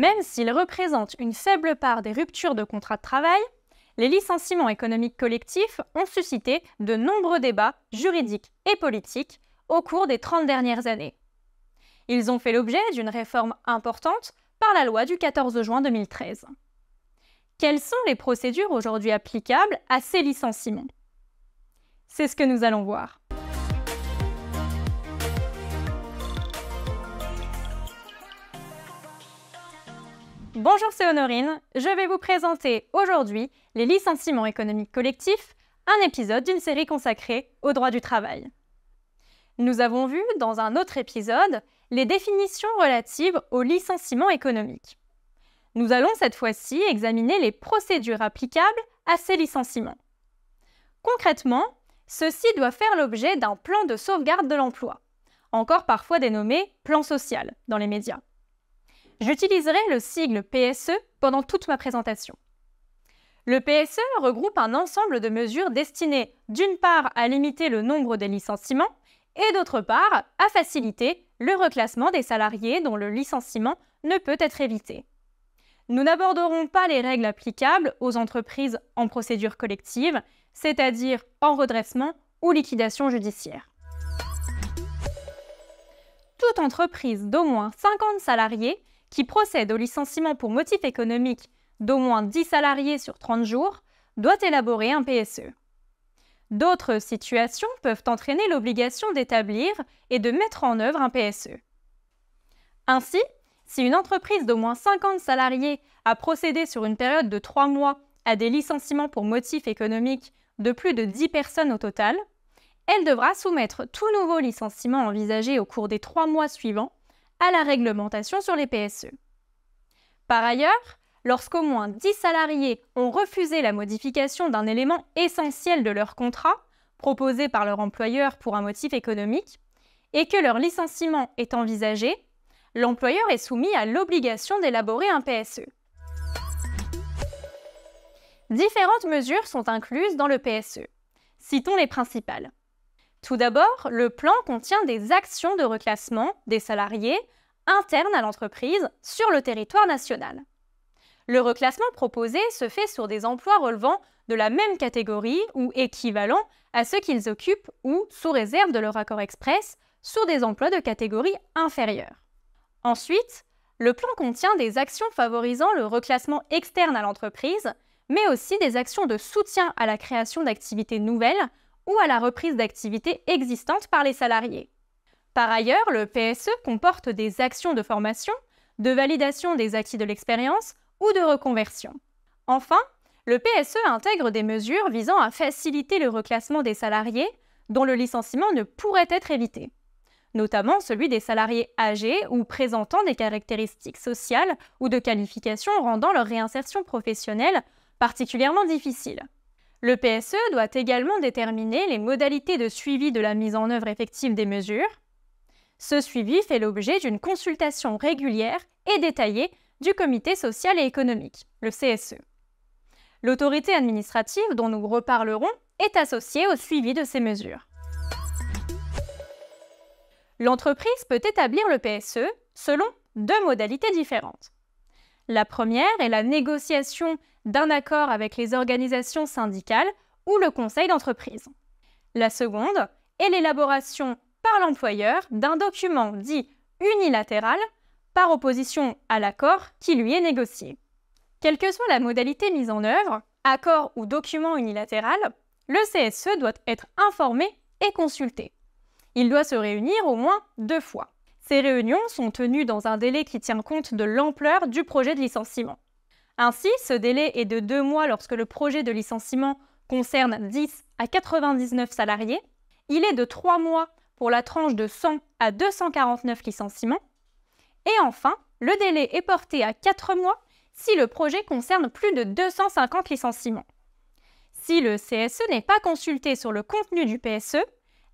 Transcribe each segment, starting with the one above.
Même s'ils représentent une faible part des ruptures de contrats de travail, les licenciements économiques collectifs ont suscité de nombreux débats juridiques et politiques au cours des 30 dernières années. Ils ont fait l'objet d'une réforme importante par la loi du 14 juin 2013. Quelles sont les procédures aujourd'hui applicables à ces licenciements C'est ce que nous allons voir. Bonjour, c'est Honorine. Je vais vous présenter aujourd'hui les licenciements économiques collectifs, un épisode d'une série consacrée au droit du travail. Nous avons vu dans un autre épisode les définitions relatives aux licenciements économiques. Nous allons cette fois-ci examiner les procédures applicables à ces licenciements. Concrètement, ceci doit faire l'objet d'un plan de sauvegarde de l'emploi, encore parfois dénommé plan social dans les médias. J'utiliserai le sigle PSE pendant toute ma présentation. Le PSE regroupe un ensemble de mesures destinées d'une part à limiter le nombre des licenciements et d'autre part à faciliter le reclassement des salariés dont le licenciement ne peut être évité. Nous n'aborderons pas les règles applicables aux entreprises en procédure collective, c'est-à-dire en redressement ou liquidation judiciaire. Toute entreprise d'au moins 50 salariés qui procède au licenciement pour motif économique d'au moins 10 salariés sur 30 jours doit élaborer un PSE. D'autres situations peuvent entraîner l'obligation d'établir et de mettre en œuvre un PSE. Ainsi, si une entreprise d'au moins 50 salariés a procédé sur une période de 3 mois à des licenciements pour motif économique de plus de 10 personnes au total, elle devra soumettre tout nouveau licenciement envisagé au cours des 3 mois suivants à la réglementation sur les PSE. Par ailleurs, lorsqu'au moins 10 salariés ont refusé la modification d'un élément essentiel de leur contrat, proposé par leur employeur pour un motif économique, et que leur licenciement est envisagé, l'employeur est soumis à l'obligation d'élaborer un PSE. Différentes mesures sont incluses dans le PSE. Citons les principales. Tout d'abord, le plan contient des actions de reclassement des salariés internes à l'entreprise sur le territoire national. Le reclassement proposé se fait sur des emplois relevant de la même catégorie ou équivalent à ceux qu'ils occupent ou, sous réserve de leur accord express, sur des emplois de catégorie inférieure. Ensuite, le plan contient des actions favorisant le reclassement externe à l'entreprise, mais aussi des actions de soutien à la création d'activités nouvelles ou à la reprise d'activités existantes par les salariés. Par ailleurs, le PSE comporte des actions de formation, de validation des acquis de l'expérience ou de reconversion. Enfin, le PSE intègre des mesures visant à faciliter le reclassement des salariés dont le licenciement ne pourrait être évité, notamment celui des salariés âgés ou présentant des caractéristiques sociales ou de qualification rendant leur réinsertion professionnelle particulièrement difficile. Le PSE doit également déterminer les modalités de suivi de la mise en œuvre effective des mesures. Ce suivi fait l'objet d'une consultation régulière et détaillée du Comité social et économique, le CSE. L'autorité administrative dont nous reparlerons est associée au suivi de ces mesures. L'entreprise peut établir le PSE selon deux modalités différentes. La première est la négociation d'un accord avec les organisations syndicales ou le conseil d'entreprise. La seconde est l'élaboration par l'employeur d'un document dit unilatéral par opposition à l'accord qui lui est négocié. Quelle que soit la modalité mise en œuvre, accord ou document unilatéral, le CSE doit être informé et consulté. Il doit se réunir au moins deux fois. Ces réunions sont tenues dans un délai qui tient compte de l'ampleur du projet de licenciement. Ainsi, ce délai est de deux mois lorsque le projet de licenciement concerne 10 à 99 salariés. Il est de trois mois pour la tranche de 100 à 249 licenciements. Et enfin, le délai est porté à 4 mois si le projet concerne plus de 250 licenciements. Si le CSE n'est pas consulté sur le contenu du PSE,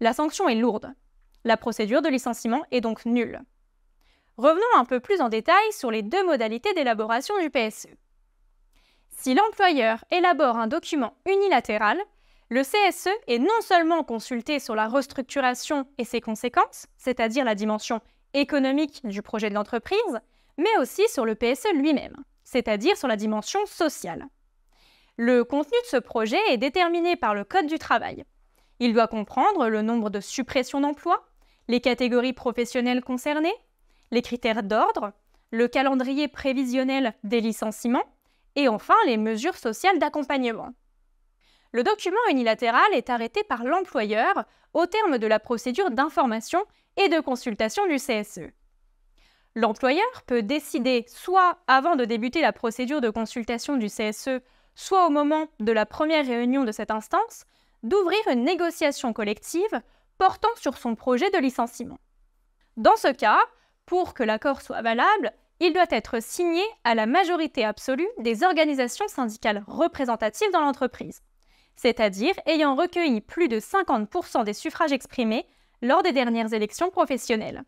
la sanction est lourde. La procédure de licenciement est donc nulle. Revenons un peu plus en détail sur les deux modalités d'élaboration du PSE. Si l'employeur élabore un document unilatéral, le CSE est non seulement consulté sur la restructuration et ses conséquences, c'est-à-dire la dimension économique du projet de l'entreprise, mais aussi sur le PSE lui-même, c'est-à-dire sur la dimension sociale. Le contenu de ce projet est déterminé par le Code du travail. Il doit comprendre le nombre de suppressions d'emplois, les catégories professionnelles concernées, les critères d'ordre, le calendrier prévisionnel des licenciements, et enfin les mesures sociales d'accompagnement. Le document unilatéral est arrêté par l'employeur au terme de la procédure d'information et de consultation du CSE. L'employeur peut décider soit avant de débuter la procédure de consultation du CSE, soit au moment de la première réunion de cette instance, d'ouvrir une négociation collective portant sur son projet de licenciement. Dans ce cas, pour que l'accord soit valable, il doit être signé à la majorité absolue des organisations syndicales représentatives dans l'entreprise, c'est-à-dire ayant recueilli plus de 50% des suffrages exprimés lors des dernières élections professionnelles.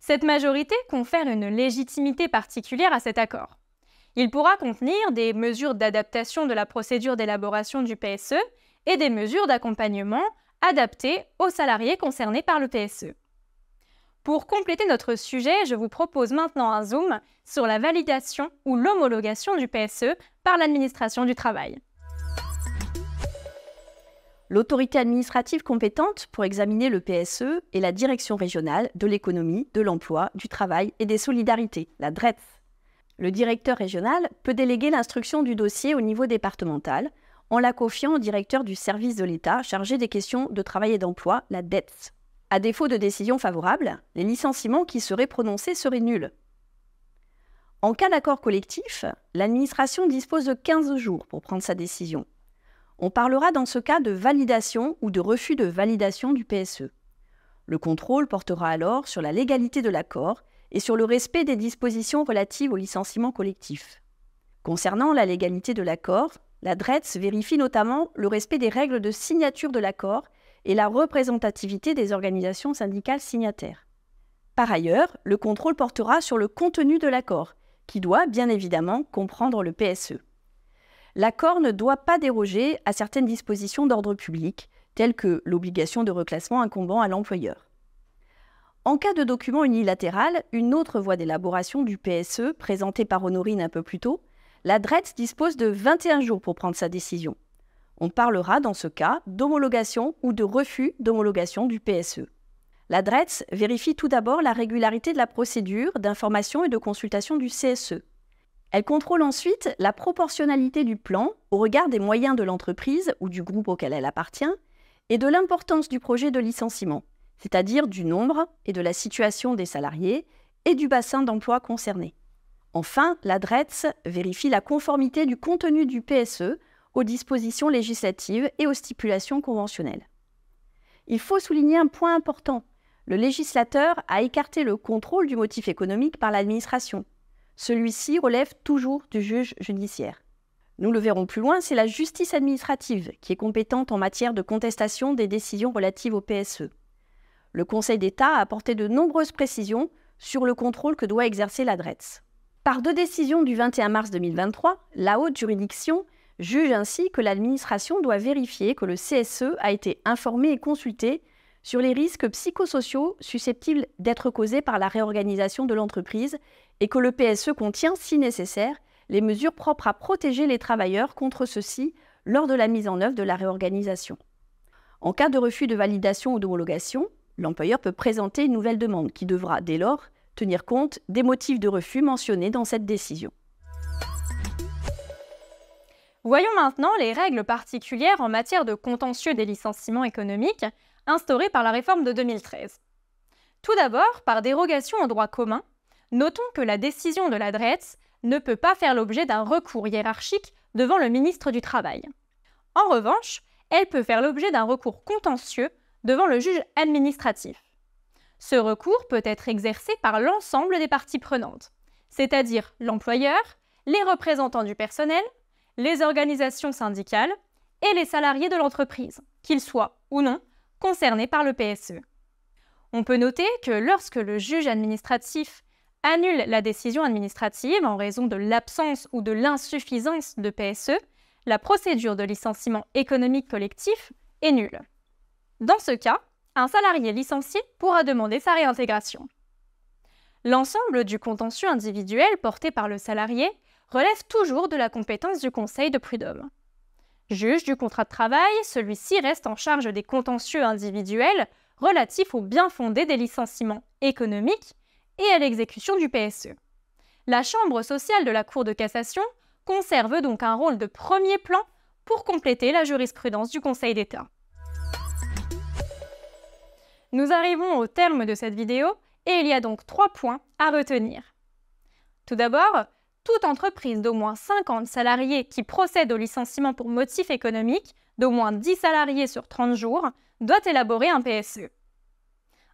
Cette majorité confère une légitimité particulière à cet accord. Il pourra contenir des mesures d'adaptation de la procédure d'élaboration du PSE et des mesures d'accompagnement adaptées aux salariés concernés par le PSE. Pour compléter notre sujet, je vous propose maintenant un zoom sur la validation ou l'homologation du PSE par l'administration du travail. L'autorité administrative compétente pour examiner le PSE est la Direction régionale de l'économie, de l'emploi, du travail et des solidarités, la DRETS. Le directeur régional peut déléguer l'instruction du dossier au niveau départemental en la confiant au directeur du service de l'État chargé des questions de travail et d'emploi, la DETS. À défaut de décision favorable, les licenciements qui seraient prononcés seraient nuls. En cas d'accord collectif, l'administration dispose de 15 jours pour prendre sa décision. On parlera dans ce cas de validation ou de refus de validation du PSE. Le contrôle portera alors sur la légalité de l'accord et sur le respect des dispositions relatives au licenciement collectif. Concernant la légalité de l'accord, la DRETS vérifie notamment le respect des règles de signature de l'accord et la représentativité des organisations syndicales signataires. Par ailleurs, le contrôle portera sur le contenu de l'accord, qui doit bien évidemment comprendre le PSE. L'accord ne doit pas déroger à certaines dispositions d'ordre public, telles que l'obligation de reclassement incombant à l'employeur. En cas de document unilatéral, une autre voie d'élaboration du PSE, présentée par Honorine un peu plus tôt, la Dret dispose de 21 jours pour prendre sa décision. On parlera dans ce cas d'homologation ou de refus d'homologation du PSE. La DRETS vérifie tout d'abord la régularité de la procédure d'information et de consultation du CSE. Elle contrôle ensuite la proportionnalité du plan au regard des moyens de l'entreprise ou du groupe auquel elle appartient et de l'importance du projet de licenciement, c'est-à-dire du nombre et de la situation des salariés et du bassin d'emploi concerné. Enfin, la DRETS vérifie la conformité du contenu du PSE aux dispositions législatives et aux stipulations conventionnelles. Il faut souligner un point important. Le législateur a écarté le contrôle du motif économique par l'administration. Celui-ci relève toujours du juge judiciaire. Nous le verrons plus loin, c'est la justice administrative qui est compétente en matière de contestation des décisions relatives au PSE. Le Conseil d'État a apporté de nombreuses précisions sur le contrôle que doit exercer l'adresse. Par deux décisions du 21 mars 2023, la haute juridiction juge ainsi que l'administration doit vérifier que le CSE a été informé et consulté sur les risques psychosociaux susceptibles d'être causés par la réorganisation de l'entreprise et que le PSE contient, si nécessaire, les mesures propres à protéger les travailleurs contre ceux-ci lors de la mise en œuvre de la réorganisation. En cas de refus de validation ou d'homologation, l'employeur peut présenter une nouvelle demande qui devra, dès lors, tenir compte des motifs de refus mentionnés dans cette décision. Voyons maintenant les règles particulières en matière de contentieux des licenciements économiques instaurées par la réforme de 2013. Tout d'abord, par dérogation au droit commun, notons que la décision de la ne peut pas faire l'objet d'un recours hiérarchique devant le ministre du Travail. En revanche, elle peut faire l'objet d'un recours contentieux devant le juge administratif. Ce recours peut être exercé par l'ensemble des parties prenantes, c'est-à-dire l'employeur, les représentants du personnel, les organisations syndicales et les salariés de l'entreprise, qu'ils soient ou non concernés par le PSE. On peut noter que lorsque le juge administratif annule la décision administrative en raison de l'absence ou de l'insuffisance de PSE, la procédure de licenciement économique collectif est nulle. Dans ce cas, un salarié licencié pourra demander sa réintégration. L'ensemble du contentieux individuel porté par le salarié relève toujours de la compétence du Conseil de prud'homme. Juge du contrat de travail, celui-ci reste en charge des contentieux individuels relatifs au bien fondé des licenciements économiques et à l'exécution du PSE. La Chambre sociale de la Cour de cassation conserve donc un rôle de premier plan pour compléter la jurisprudence du Conseil d'État. Nous arrivons au terme de cette vidéo et il y a donc trois points à retenir. Tout d'abord, toute entreprise d'au moins 50 salariés qui procède au licenciement pour motif économique d'au moins 10 salariés sur 30 jours doit élaborer un PSE.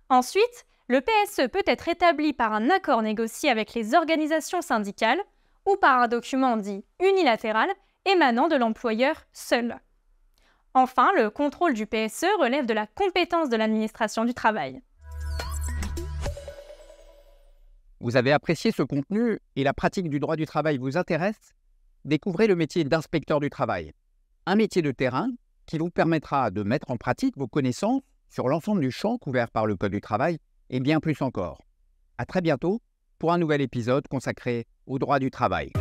Ensuite, le PSE peut être établi par un accord négocié avec les organisations syndicales ou par un document dit unilatéral émanant de l'employeur seul. Enfin, le contrôle du PSE relève de la compétence de l'administration du travail. vous avez apprécié ce contenu et la pratique du droit du travail vous intéresse, découvrez le métier d'inspecteur du travail, un métier de terrain qui vous permettra de mettre en pratique vos connaissances sur l'ensemble du champ couvert par le Code du travail et bien plus encore. À très bientôt pour un nouvel épisode consacré au droit du travail.